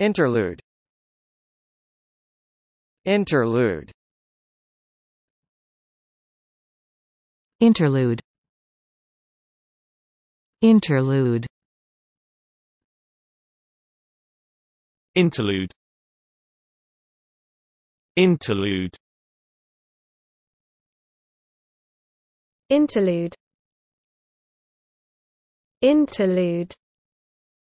Interlude Interlude Interlude Interlude Interlude Interlude Interlude Interlude